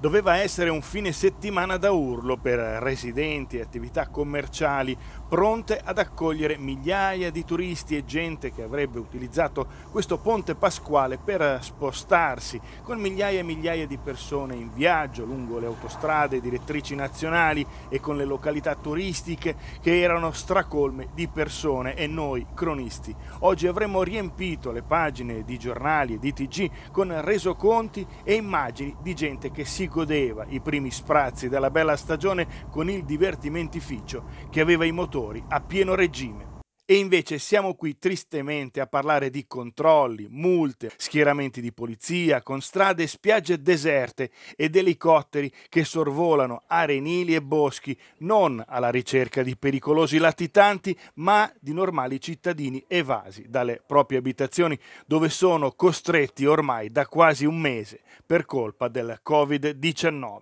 doveva essere un fine settimana da urlo per residenti e attività commerciali pronte ad accogliere migliaia di turisti e gente che avrebbe utilizzato questo ponte pasquale per spostarsi con migliaia e migliaia di persone in viaggio lungo le autostrade direttrici nazionali e con le località turistiche che erano stracolme di persone e noi cronisti. Oggi avremmo riempito le pagine di giornali e di TG con resoconti e immagini di gente che si godeva i primi sprazzi della bella stagione con il divertimentificio che aveva i motori a pieno regime. E invece siamo qui tristemente a parlare di controlli, multe, schieramenti di polizia, con strade e spiagge deserte ed elicotteri che sorvolano arenili e boschi, non alla ricerca di pericolosi latitanti, ma di normali cittadini evasi dalle proprie abitazioni, dove sono costretti ormai da quasi un mese per colpa del Covid-19.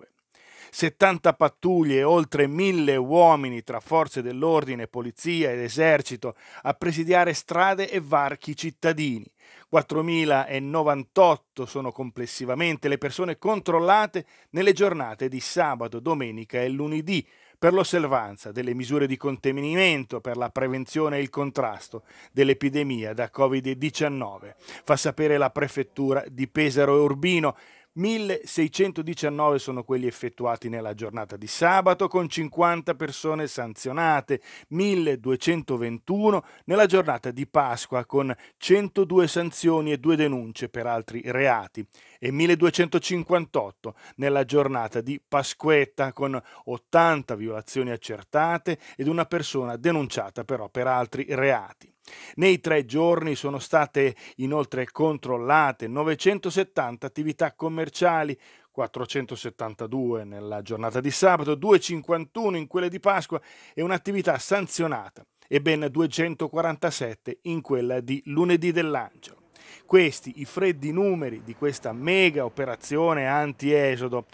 70 pattuglie e oltre mille uomini tra forze dell'ordine, polizia ed esercito a presidiare strade e varchi cittadini. 4.098 sono complessivamente le persone controllate nelle giornate di sabato, domenica e lunedì per l'osservanza delle misure di contenimento per la prevenzione e il contrasto dell'epidemia da Covid-19. Fa sapere la prefettura di Pesaro e Urbino 1619 sono quelli effettuati nella giornata di sabato con 50 persone sanzionate, 1221 nella giornata di Pasqua con 102 sanzioni e due denunce per altri reati e 1258 nella giornata di Pasquetta con 80 violazioni accertate ed una persona denunciata però per altri reati. Nei tre giorni sono state inoltre controllate 970 attività commerciali, 472 nella giornata di sabato, 251 in quelle di Pasqua e un'attività sanzionata e ben 247 in quella di lunedì dell'Angelo. Questi i freddi numeri di questa mega operazione anti-esodo.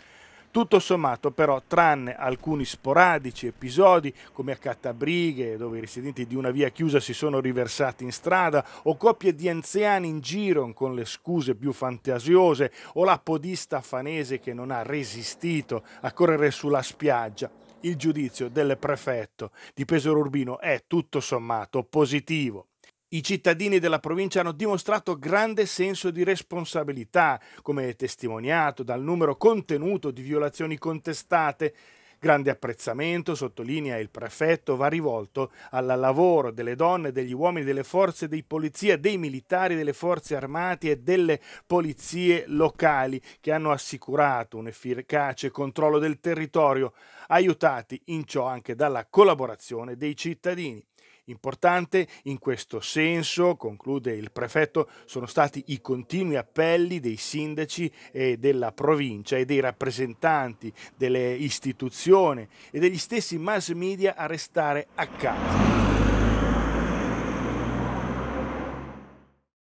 Tutto sommato però, tranne alcuni sporadici episodi come a Cattabrighe dove i residenti di una via chiusa si sono riversati in strada o coppie di anziani in giro con le scuse più fantasiose o la podista fanese che non ha resistito a correre sulla spiaggia, il giudizio del prefetto di Pesaro Urbino è tutto sommato positivo. I cittadini della provincia hanno dimostrato grande senso di responsabilità, come testimoniato dal numero contenuto di violazioni contestate. Grande apprezzamento, sottolinea il prefetto, va rivolto al lavoro delle donne, degli uomini, delle forze di polizia, dei militari, delle forze armate e delle polizie locali che hanno assicurato un efficace controllo del territorio, aiutati in ciò anche dalla collaborazione dei cittadini. Importante in questo senso, conclude il prefetto, sono stati i continui appelli dei sindaci e della provincia e dei rappresentanti delle istituzioni e degli stessi mass media a restare a casa.